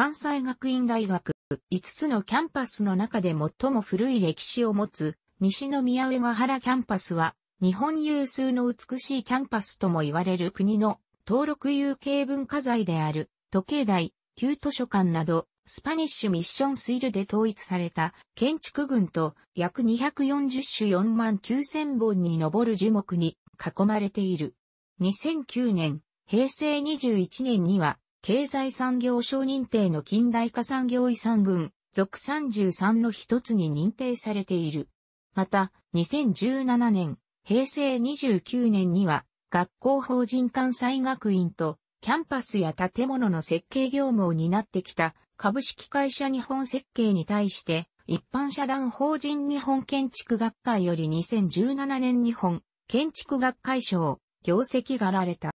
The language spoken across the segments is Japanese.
関西学院大学、5つのキャンパスの中で最も古い歴史を持つ、西宮上ヶ原キャンパスは、日本有数の美しいキャンパスとも言われる国の登録有形文化財である、時計台、旧図書館など、スパニッシュミッションスイルで統一された建築群と約240種4万9000本に上る樹木に囲まれている。2009年、平成21年には経済産業省認定の近代化産業遺産群、属33の一つに認定されている。また、2017年、平成29年には、学校法人関西学院と、キャンパスや建物の設計業務を担ってきた、株式会社日本設計に対して、一般社団法人日本建築学会より2017年日本建築学会賞、業績がられた。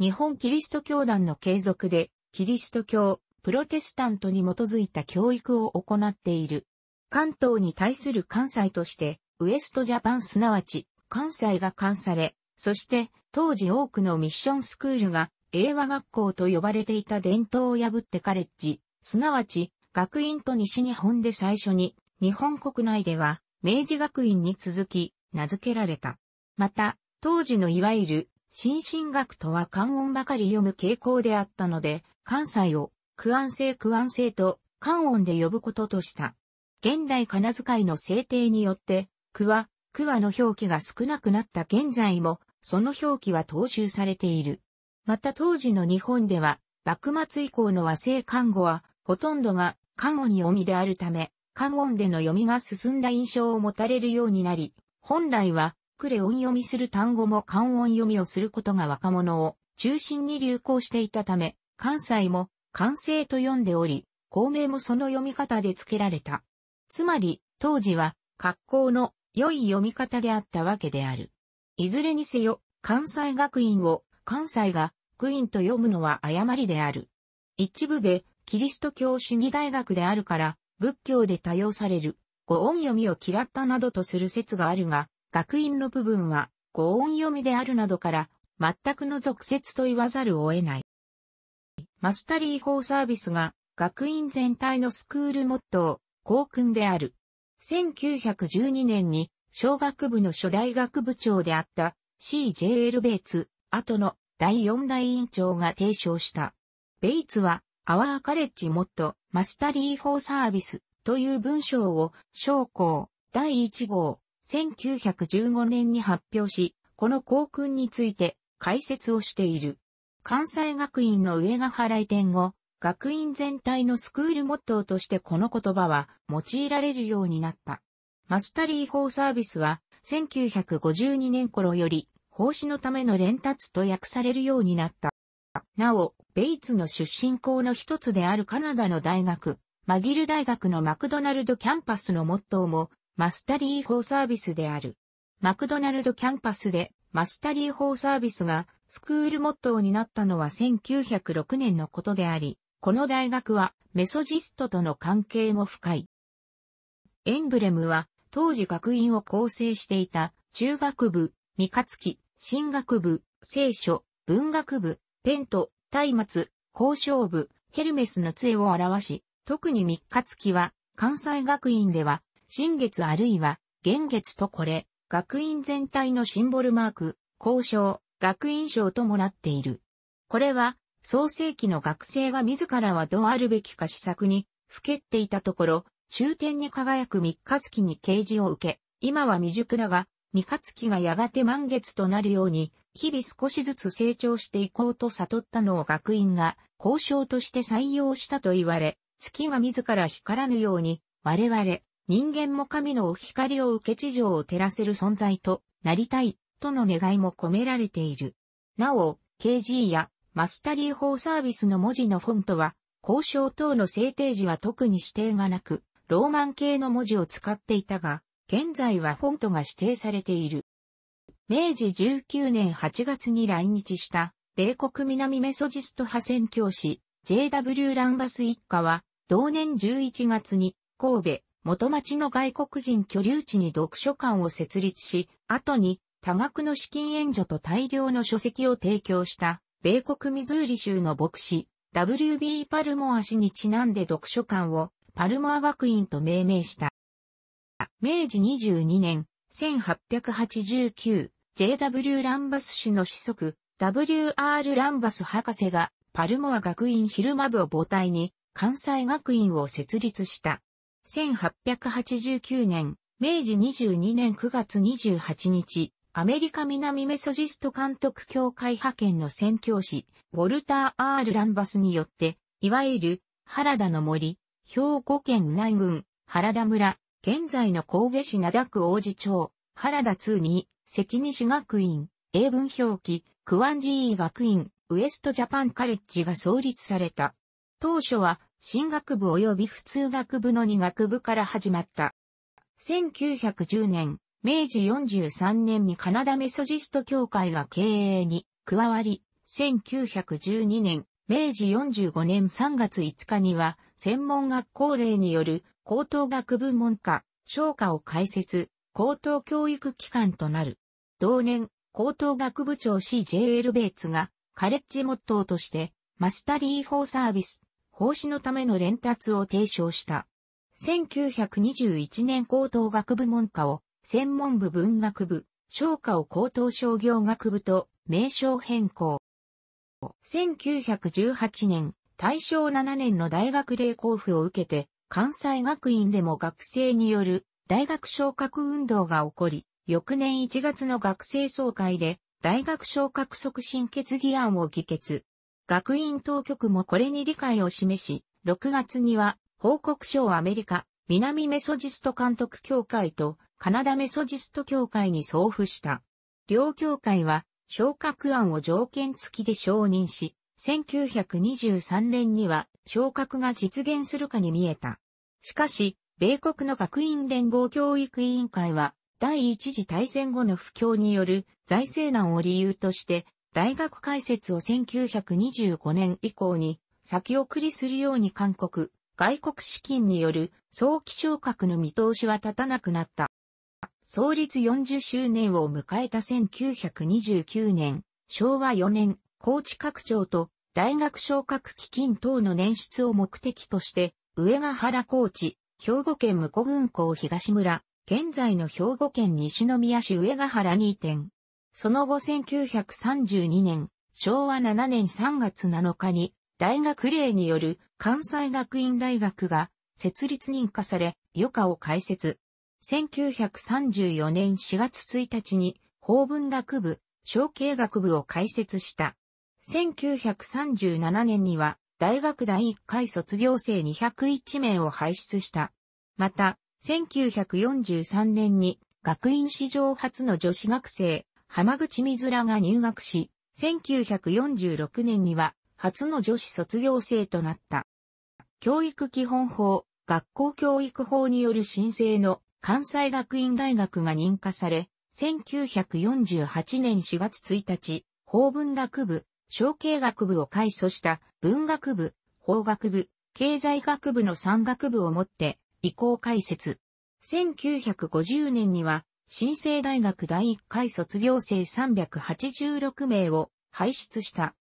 日本キリスト教団の継続で、キリスト教、プロテスタントに基づいた教育を行っている。関東に対する関西として、ウエストジャパンすなわち、関西が関され、そして当時多くのミッションスクールが英和学校と呼ばれていた伝統を破ってカレッジ、すなわち学院と西日本で最初に日本国内では明治学院に続き名付けられた。また当時のいわゆる新進学とは漢音ばかり読む傾向であったので、関西を、区安性区安性と、漢音で呼ぶこととした。現代仮名遣いの制定によって、区は、区はの表記が少なくなった現在も、その表記は踏襲されている。また当時の日本では、幕末以降の和製漢語は、ほとんどが漢音読みであるため、漢音での読みが進んだ印象を持たれるようになり、本来はくれ音読みする単語も漢音読みをすることが若者を中心に流行していたため、関西も関西と読んでおり、校名もその読み方で付けられた。つまり、当時は格好の良い読み方であったわけである。いずれにせよ、関西学院を関西が学院と読むのは誤りである。一部でキリスト教主義大学であるから、仏教で多用される、語音読みを嫌ったなどとする説があるが、学院の部分は五音読みであるなどから、全くの俗説と言わざるを得ない。マスタリー法サービスが学院全体のスクールモットー、校訓である。1912年に小学部の初代学部長であった C.J.L. ベイツ、後の第四代委員長が提唱した。ベイツは、アワーカレッジモット、マスタリー法サービスという文章を、将校、第一号、1915年に発表し、この校訓について解説をしている。関西学院の上ヶ原移転後、学院全体のスクールモットーとしてこの言葉は用いられるようになった。マスタリー法サービスは1952年頃より奉仕のための連達と訳されるようになった。なお、ベイツの出身校の一つであるカナダの大学、マギル大学のマクドナルドキャンパスのモットーもマスタリー法サービスである。マクドナルドキャンパスでマスタリー法サービスがスクールモットーになったのは1906年のことであり、この大学はメソジストとの関係も深い。エンブレムは当時学院を構成していた中学部、三日月、進学部、聖書、文学部、ペント、松明、交渉部、ヘルメスの杖を表し、特に三日月は関西学院では新月あるいは、現月とこれ、学院全体のシンボルマーク、交渉、学院賞ともなっている。これは、創世期の学生が自らはどうあるべきか施策に、ふけっていたところ、終点に輝く三日月に啓示を受け、今は未熟だが、三日月がやがて満月となるように、日々少しずつ成長していこうと悟ったのを学院が交渉として採用したと言われ、月が自ら光らぬように、我々、人間も神のお光を受け地上を照らせる存在となりたい、との願いも込められている。なお、KG やマスタリー法サービスの文字のフォントは、交渉等の制定時は特に指定がなく、ローマン系の文字を使っていたが、現在はフォントが指定されている。明治19年8月に来日した、米国南メソジスト派宣教師、J.W. ランバス一家は、同年11月に、神戸、元町の外国人居留地に読書館を設立し、後に多額の資金援助と大量の書籍を提供した米国ミズーリ州の牧師 W.B. パルモア氏にちなんで読書館をパルモア学院と命名した。明治22年1889 JW ランバス氏の子息 W.R. ランバス博士がパルモア学院昼間部を母体に関西学院を設立した。1889年、明治22年9月28日、アメリカ南メソジスト監督協会派遣の宣教師、ウォルター・アール・ランバスによって、いわゆる、原田の森、兵庫県内郡、原田村、現在の神戸市灘区王子町、原田2に、関西学院、英文表記、クワンジー学院、ウエストジャパンカレッジが創立された。当初は、進学部及び普通学部の2学部から始まった。1910年、明治43年にカナダメソジスト協会が経営に加わり、1912年、明治45年3月5日には、専門学校令による高等学部門下、商科を開設、高等教育機関となる。同年、高等学部長 CJL ベイツが、カレッジモットーとして、マスタリー・フォー・サービス、奉仕のための連達を提唱した。1921年高等学部門下を、専門部文学部、商科を高等商業学部と名称変更。1918年、大正7年の大学例交付を受けて、関西学院でも学生による大学昇格運動が起こり、翌年1月の学生総会で大学昇格促進決議案を議決。学院当局もこれに理解を示し、6月には報告書をアメリカ、南メソジスト監督協会とカナダメソジスト協会に送付した。両協会は昇格案を条件付きで承認し、1923年には昇格が実現するかに見えた。しかし、米国の学院連合教育委員会は、第一次大戦後の不況による財政難を理由として、大学開設を1925年以降に先送りするように勧告、外国資金による早期昇格の見通しは立たなくなった。創立40周年を迎えた1929年、昭和4年、高知拡張と大学昇格基金等の捻出を目的として、上ヶ原高知、兵庫県向古郡港東村、現在の兵庫県西宮市上ヶ原2転。その後1932年、昭和7年3月7日に、大学令による関西学院大学が設立認可され、余暇を開設。1934年4月1日に法文学部、小経学部を開設した。1937年には大学第1回卒業生201名を輩出した。また、1943年に学院史上初の女子学生、浜口水らが入学し、1946年には初の女子卒業生となった。教育基本法、学校教育法による申請の関西学院大学が認可され、1948年4月1日、法文学部、小経学部を開祖した文学部、法学部、経済学部の3学部をもって、移行開設。1950年には新生大学第1回卒業生386名を輩出した。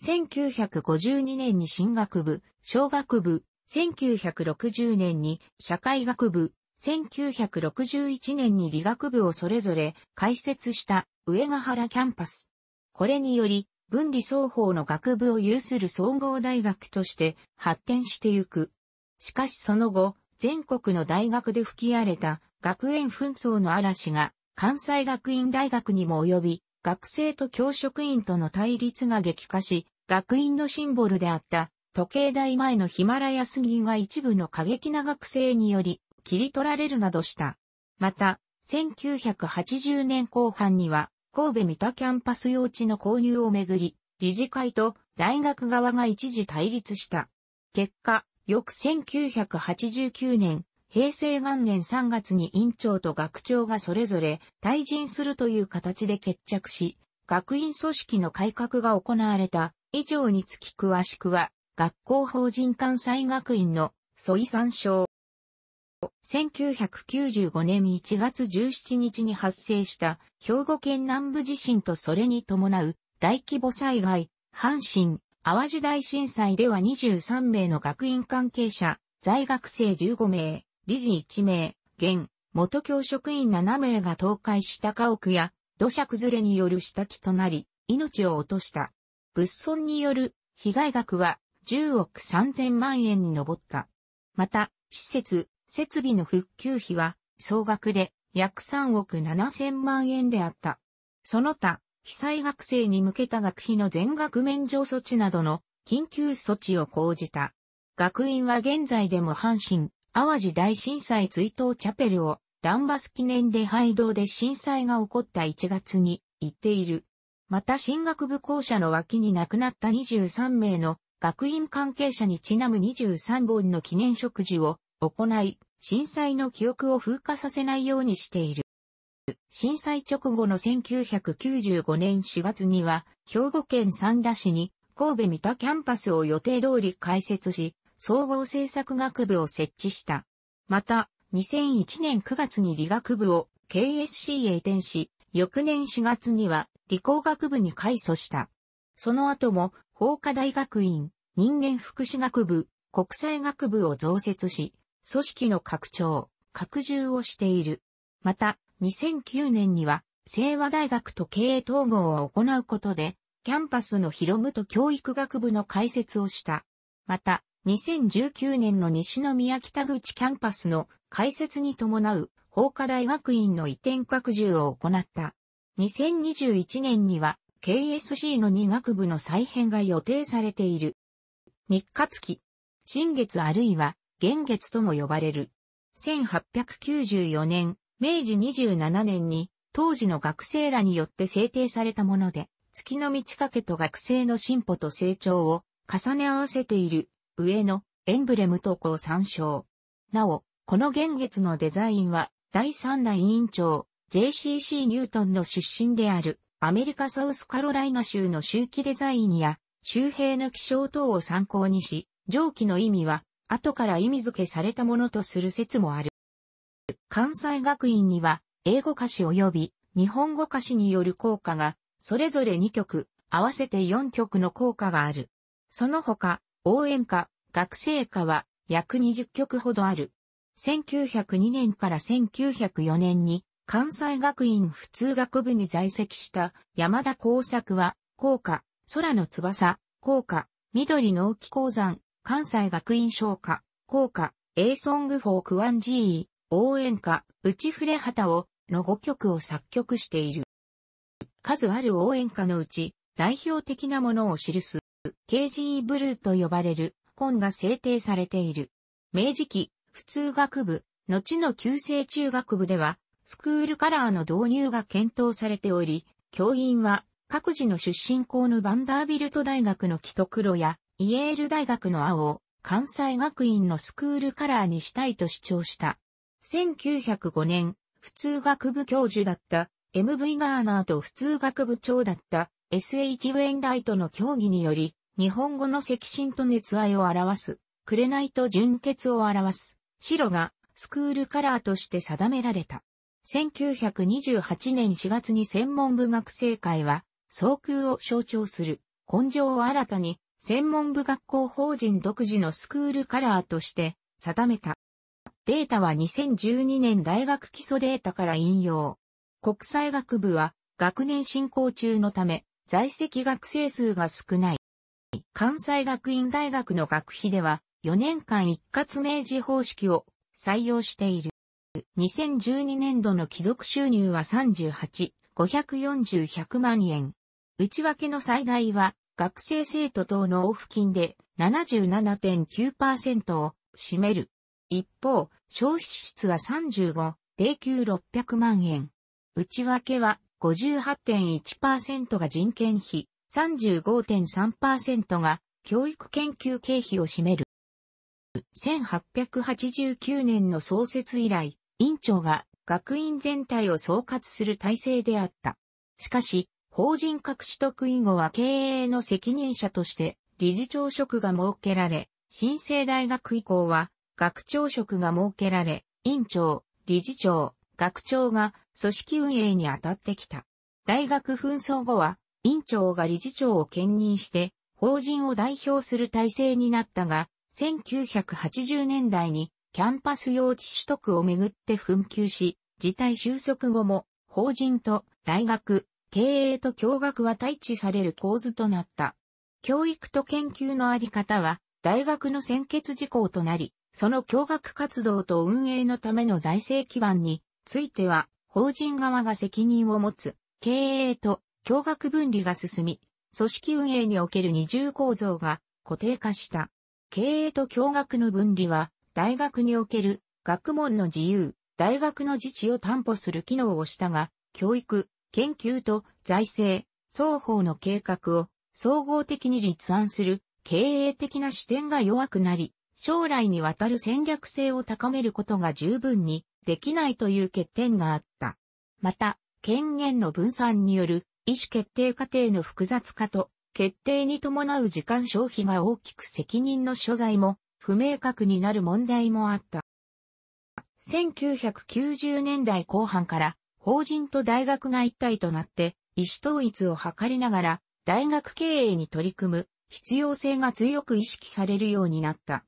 1952年に進学部、小学部、1960年に社会学部、1961年に理学部をそれぞれ開設した上ヶ原キャンパス。これにより、分離双方の学部を有する総合大学として発展してゆく。しかしその後、全国の大学で吹き荒れた学園紛争の嵐が関西学院大学にも及び、学生と教職員との対立が激化し、学院のシンボルであった時計台前のヒマラヤ杉が一部の過激な学生により切り取られるなどした。また、1980年後半には神戸三田キャンパス用地の購入をめぐり、理事会と大学側が一時対立した。結果、翌1989年、平成元年3月に院長と学長がそれぞれ退陣するという形で決着し、学院組織の改革が行われた以上につき詳しくは、学校法人関西学院のソイ参照。1995年1月17日に発生した兵庫県南部地震とそれに伴う大規模災害、阪神、淡路大震災では23名の学院関係者、在学生15名、理事1名、現、元教職員7名が倒壊した家屋や土砂崩れによる下着となり、命を落とした。物損による被害額は10億3000万円に上った。また、施設、設備の復旧費は総額で約3億7000万円であった。その他、被災学生に向けた学費の全額免除措置などの緊急措置を講じた。学院は現在でも阪神淡路大震災追悼チャペルをランバス記念礼拝堂で震災が起こった1月に行っている。また進学部校舎の脇に亡くなった23名の学院関係者にちなむ23本の記念植樹を行い、震災の記憶を風化させないようにしている。震災直後の1995年4月には、兵庫県三田市に神戸三田キャンパスを予定通り開設し、総合政策学部を設置した。また、2001年9月に理学部を KSC へ移転し、翌年4月には理工学部に改組した。その後も法科大学院、人間福祉学部、国際学部を増設し、組織の拡張、拡充をしている。また、2009年には、清和大学と経営統合を行うことで、キャンパスの広むと教育学部の開設をした。また、2019年の西宮北口キャンパスの開設に伴う法科大学院の移転拡充を行った。2021年には KSC の2学部の再編が予定されている。3日月、新月あるいは元月とも呼ばれる。1894年、明治27年に当時の学生らによって制定されたもので、月の満ち欠けと学生の進歩と成長を重ね合わせている上のエンブレムとこを参照。なお、この現月のデザインは、第3代委員長、JCC ニュートンの出身である、アメリカサウスカロライナ州の周期デザインや、周辺の気象等を参考にし、上記の意味は、後から意味付けされたものとする説もある。関西学院には、英語歌詞及び日本語歌詞による効果が、それぞれ2曲、合わせて4曲の効果がある。その他、応援歌、学生歌は約20曲ほどある。1902年から1904年に関西学院普通学部に在籍した山田耕作は、校歌、空の翼、校歌、緑の沖鉱山、関西学院商歌、校歌、A Song for Quan G 応援歌、内触れ旗を、の5曲を作曲している。数ある応援歌のうち、代表的なものを記す、k g ブルーと呼ばれる本が制定されている。明治期、普通学部、後の旧制中学部では、スクールカラーの導入が検討されており、教員は各自の出身校のバンダービルト大学の木と黒や、イエール大学の青を関西学院のスクールカラーにしたいと主張した。1905年、普通学部教授だった MV ガーナーと普通学部長だった SH ウェンライトの協議により、日本語の赤心と熱愛を表す、紅と純血を表す、白がスクールカラーとして定められた。1928年4月に専門部学生会は、総空を象徴する、根性を新たに、専門部学校法人独自のスクールカラーとして定めた。データは2012年大学基礎データから引用。国際学部は学年進行中のため在籍学生数が少ない。関西学院大学の学費では4年間一括明示方式を採用している。2012年度の帰属収入は38、540、100万円。内訳の最大は学生生徒等の往復金で77.9%を占める。一方、消費支出は35、09600万円。内訳は58.1%が人件費、35.3%が教育研究経費を占める。1889年の創設以来、院長が学院全体を総括する体制であった。しかし、法人格取得以後は経営の責任者として理事長職が設けられ、新生大学以降は学長職が設けられ、院長、理事長、学長が組織運営に当たってきた。大学紛争後は委員長が理事長を兼任して、法人を代表する体制になったが、1980年代にキャンパス用地取得をめぐって紛糾し、事態収束後も法人と大学、経営と教学は対峙される構図となった。教育と研究のあり方は大学の先決事項となり、その教学活動と運営のための財政基盤については法人側が責任を持つ、経営と共学分離が進み、組織運営における二重構造が固定化した。経営と共学の分離は、大学における学問の自由、大学の自治を担保する機能をしたが、教育、研究と財政、双方の計画を総合的に立案する経営的な視点が弱くなり、将来にわたる戦略性を高めることが十分にできないという欠点があった。また、権限の分散による意思決定過程の複雑化と、決定に伴う時間消費が大きく責任の所在も不明確になる問題もあった。1990年代後半から法人と大学が一体となって意思統一を図りながら大学経営に取り組む必要性が強く意識されるようになった。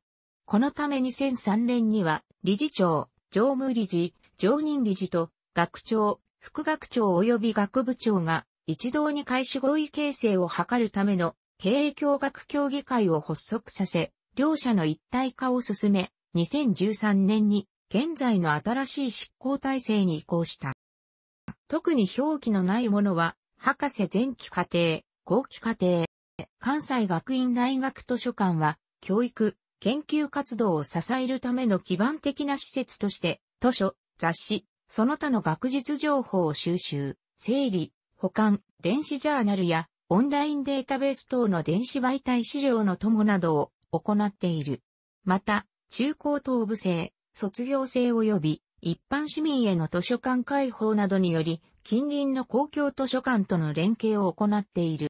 このため2003年には理事長、常務理事、常任理事と学長、副学長及び学部長が一堂に会し合意形成を図るための経営協学協議会を発足させ、両者の一体化を進め、2013年に現在の新しい執行体制に移行した。特に表記のないものは、博士前期課程、後期課程、関西学院大学図書館は、教育、研究活動を支えるための基盤的な施設として、図書、雑誌、その他の学術情報を収集、整理、保管、電子ジャーナルやオンラインデータベース等の電子媒体資料の友などを行っている。また、中高等部制、卒業生及び一般市民への図書館開放などにより、近隣の公共図書館との連携を行っている。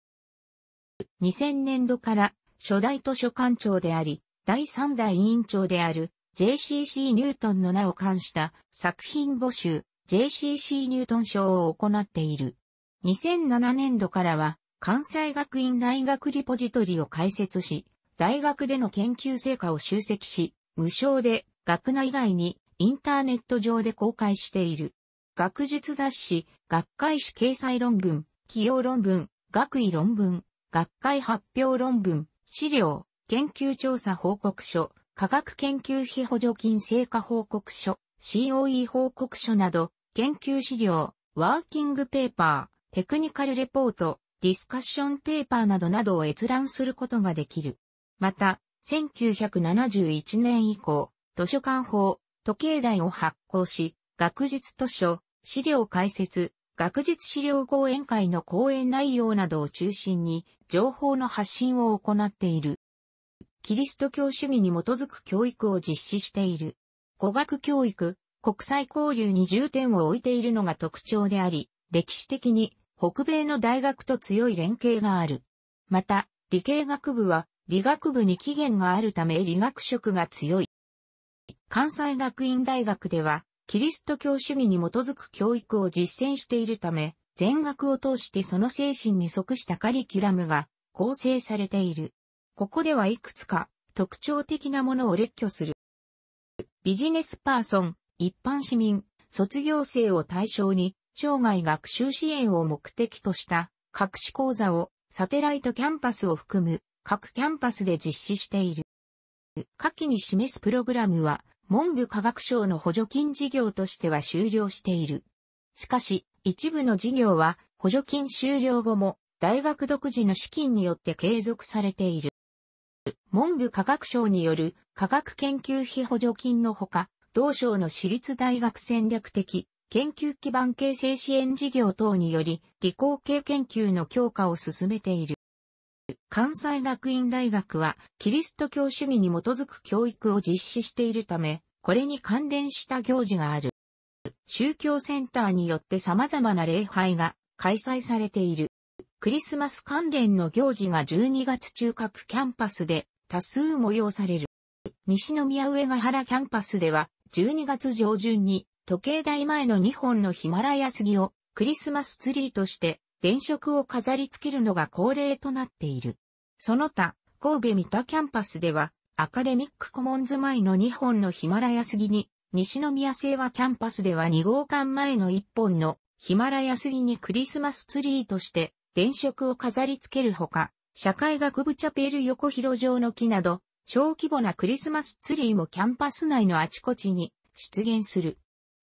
2000年度から初代図書館長であり、第3代委員長である JCC ニュートンの名を冠した作品募集 JCC ニュートン賞を行っている。2007年度からは、関西学院大学リポジトリを開設し、大学での研究成果を集積し、無償で学内外にインターネット上で公開している。学術雑誌、学会誌掲載論文、起用論文、学位論文、学会発表論文、資料、研究調査報告書、科学研究費補助金成果報告書、COE 報告書など、研究資料、ワーキングペーパー、テクニカルレポート、ディスカッションペーパーなどなどを閲覧することができる。また、1971年以降、図書館法、時計台を発行し、学術図書、資料解説、学術資料講演会の講演内容などを中心に、情報の発信を行っている。キリスト教主義に基づく教育を実施している。語学教育、国際交流に重点を置いているのが特徴であり、歴史的に北米の大学と強い連携がある。また、理系学部は、理学部に起源があるため理学色が強い。関西学院大学では、キリスト教主義に基づく教育を実践しているため、全学を通してその精神に即したカリキュラムが構成されている。ここではいくつか特徴的なものを列挙する。ビジネスパーソン、一般市民、卒業生を対象に生涯学習支援を目的とした各種講座をサテライトキャンパスを含む各キャンパスで実施している。下記に示すプログラムは文部科学省の補助金事業としては終了している。しかし、一部の事業は補助金終了後も大学独自の資金によって継続されている。文部科学省による科学研究費補助金のほか、同省の私立大学戦略的研究基盤形成支援事業等により、理工系研究の強化を進めている。関西学院大学は、キリスト教主義に基づく教育を実施しているため、これに関連した行事がある。宗教センターによって様々な礼拝が開催されている。クリスマス関連の行事が12月中核キャンパスで多数催される。西宮上ヶ原キャンパスでは12月上旬に時計台前の2本のヒマラヤ杉をクリスマスツリーとして電飾を飾り付けるのが恒例となっている。その他、神戸三田キャンパスでは、アカデミックコモンズ前の2本のヒマラヤ杉に、西宮清和キャンパスでは2号館前の1本のヒマラヤ杉にクリスマスツリーとして電飾を飾り付けるほか、社会学部チャペル横広場の木など、小規模なクリスマスツリーもキャンパス内のあちこちに出現する。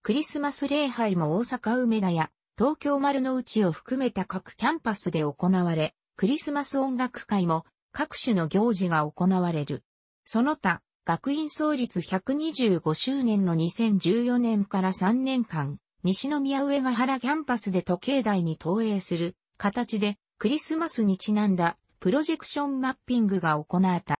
クリスマス礼拝も大阪梅田や東京丸の内を含めた各キャンパスで行われ、クリスマス音楽会も各種の行事が行われる。その他、学院創立125周年の2014年から3年間、西宮上ヶ原キャンパスで時計台に投影する形でクリスマスにちなんだプロジェクションマッピングが行われた。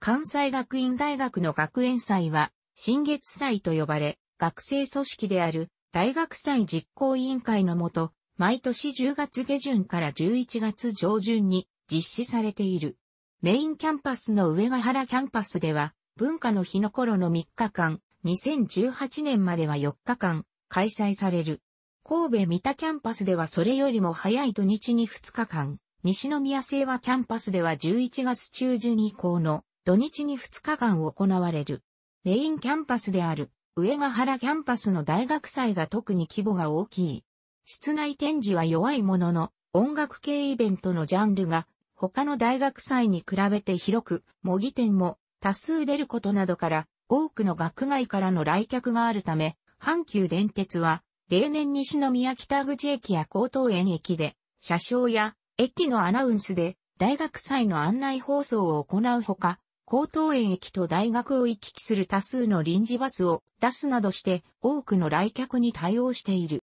関西学院大学の学園祭は新月祭と呼ばれ、学生組織である大学祭実行委員会のもと、毎年10月下旬から11月上旬に実施されている。メインキャンパスの上ヶ原キャンパスでは、文化の日の頃の3日間、2018年までは4日間、開催される。神戸三田キャンパスではそれよりも早い土日に2日間、西宮清和キャンパスでは11月中旬以降の土日に2日間行われる。メインキャンパスである上ヶ原キャンパスの大学祭が特に規模が大きい。室内展示は弱いものの、音楽系イベントのジャンルが他の大学祭に比べて広く、模擬店も多数出ることなどから多くの学外からの来客があるため、阪急電鉄は例年西宮北口駅や高等園駅で車掌や駅のアナウンスで大学祭の案内放送を行うほか、高等園駅と大学を行き来する多数の臨時バスを出すなどして多くの来客に対応している。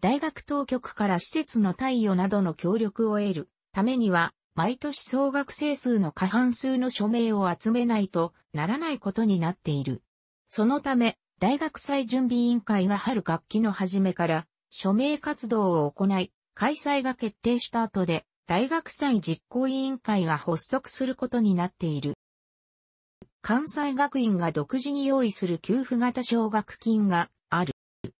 大学当局から施設の貸与などの協力を得るためには、毎年総学生数の過半数の署名を集めないとならないことになっている。そのため、大学祭準備委員会が春学期の初めから署名活動を行い、開催が決定した後で、大学祭実行委員会が発足することになっている。関西学院が独自に用意する給付型奨学金がある。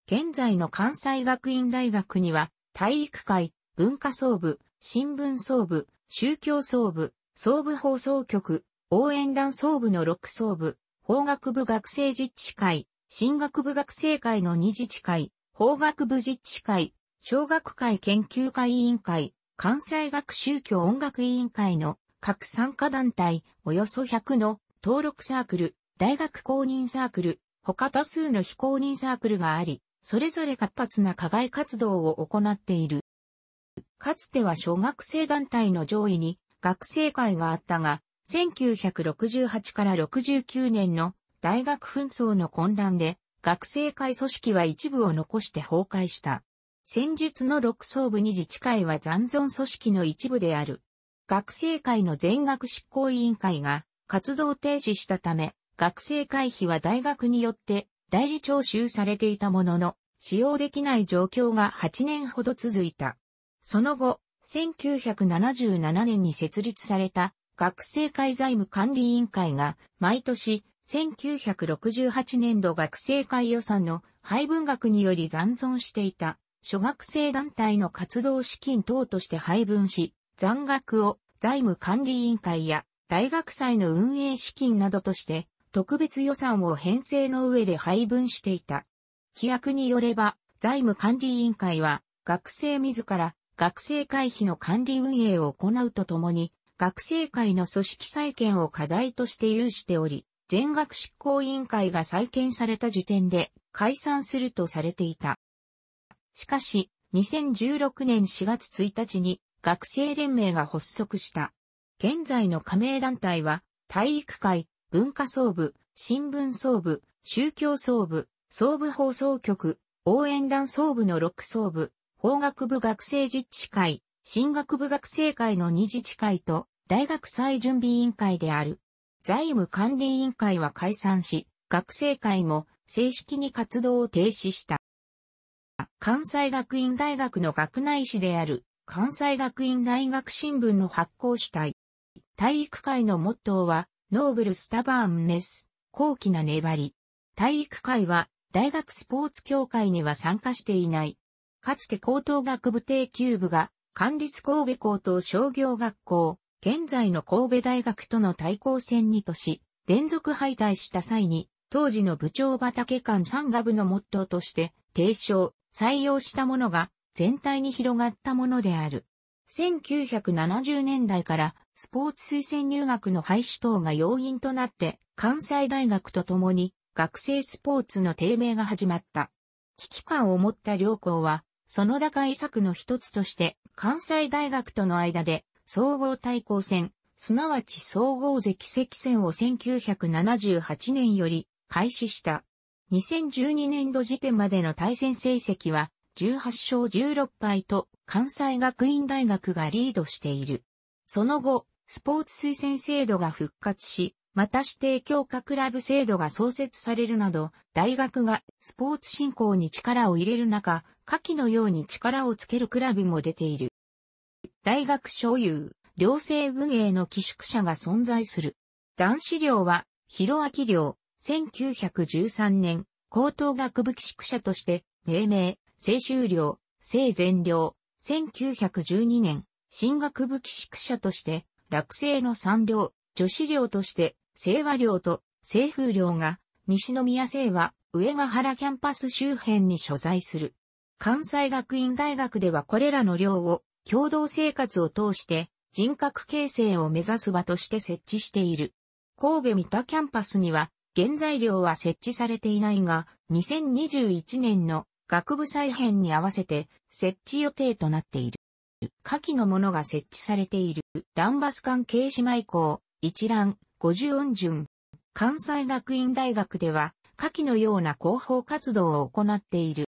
現在の関西学院大学には、体育会、文化総部、新聞総部、宗教総部、総部放送局、応援団総部の6総部、法学部学生実地会、進学部学生会の2自治会、法学部実地会、小学会研究会委員会、関西学宗教音楽委員会の各参加団体およそ100の登録サークル、大学公認サークル、他多数の非公認サークルがあり、それぞれ活発な課外活動を行っている。かつては小学生団体の上位に学生会があったが、1968から69年の大学紛争の混乱で、学生会組織は一部を残して崩壊した。戦術の六層部に自治会は残存組織の一部である。学生会の全学執行委員会が活動停止したため、学生会費は大学によって代理徴収されていたものの、使用できない状況が8年ほど続いた。その後、1977年に設立された学生会財務管理委員会が毎年1968年度学生会予算の配分額により残存していた諸学生団体の活動資金等として配分し、残額を財務管理委員会や大学祭の運営資金などとして、特別予算を編成の上で配分していた。規約によれば、財務管理委員会は、学生自ら、学生会費の管理運営を行うとともに、学生会の組織再建を課題として有しており、全学執行委員会が再建された時点で解散するとされていた。しかし、2016年4月1日に学生連盟が発足した。現在の加盟団体は、体育会、文化総部、新聞総部、宗教総部、総部放送局、応援団総部の6総部、法学部学生実地会、進学部学生会の2自治会と、大学祭準備委員会である。財務管理委員会は解散し、学生会も正式に活動を停止した。関西学院大学の学内誌である関西学院大学新聞の発行主体、体育会のモットーは、ノーブルスタバーンネス、高貴な粘り。体育会は、大学スポーツ協会には参加していない。かつて高等学部定休部が、管立神戸高等商業学校、現在の神戸大学との対抗戦にとし、連続敗退した際に、当時の部長畑館山画部のモットーとして、提唱、採用したものが、全体に広がったものである。1970年代からスポーツ推薦入学の廃止等が要因となって、関西大学と共に学生スポーツの低迷が始まった。危機感を持った両校は、その打開策の一つとして、関西大学との間で、総合対抗戦、すなわち総合関席戦を1978年より開始した。2012年度時点までの対戦成績は18勝16敗と関西学院大学がリードしている。その後、スポーツ推薦制度が復活し、また指定強化クラブ制度が創設されるなど、大学がスポーツ振興に力を入れる中、下記のように力をつけるクラブも出ている。大学所有、寮生運営の寄宿舎が存在する。男子寮は、広明寮、1913年、高等学部寄宿舎として、命名、青州寮、青善寮、1912年、進学部寄宿舎として、落成の産寮、女子寮として、清和寮と清風寮が、西宮清和、上ヶ原キャンパス周辺に所在する。関西学院大学ではこれらの寮を、共同生活を通して、人格形成を目指す場として設置している。神戸三田キャンパスには、原材料は設置されていないが、2021年の学部再編に合わせて設置予定となっている。下記のものが設置されている、ランバス示。係姉妹校、一覧、五十音順。関西学院大学では、下記のような広報活動を行っている。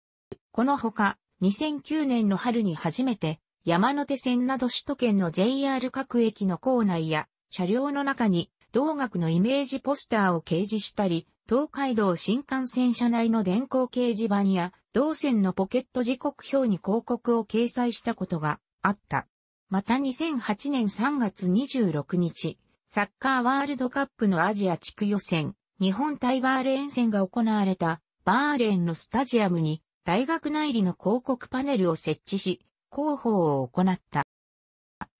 このほか、2009年の春に初めて、山手線など首都圏の JR 各駅の構内や、車両の中に、同学のイメージポスターを掲示したり、東海道新幹線車内の電光掲示板や、同線のポケット時刻表に広告を掲載したことがあった。また2008年3月26日、サッカーワールドカップのアジア地区予選、日本対バーレーン戦が行われた、バーレーンのスタジアムに、大学内裏の広告パネルを設置し、広報を行った。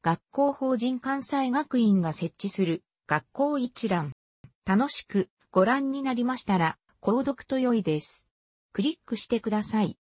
学校法人関西学院が設置する、学校一覧。楽しくご覧になりましたら、購読と良いです。クリックしてください。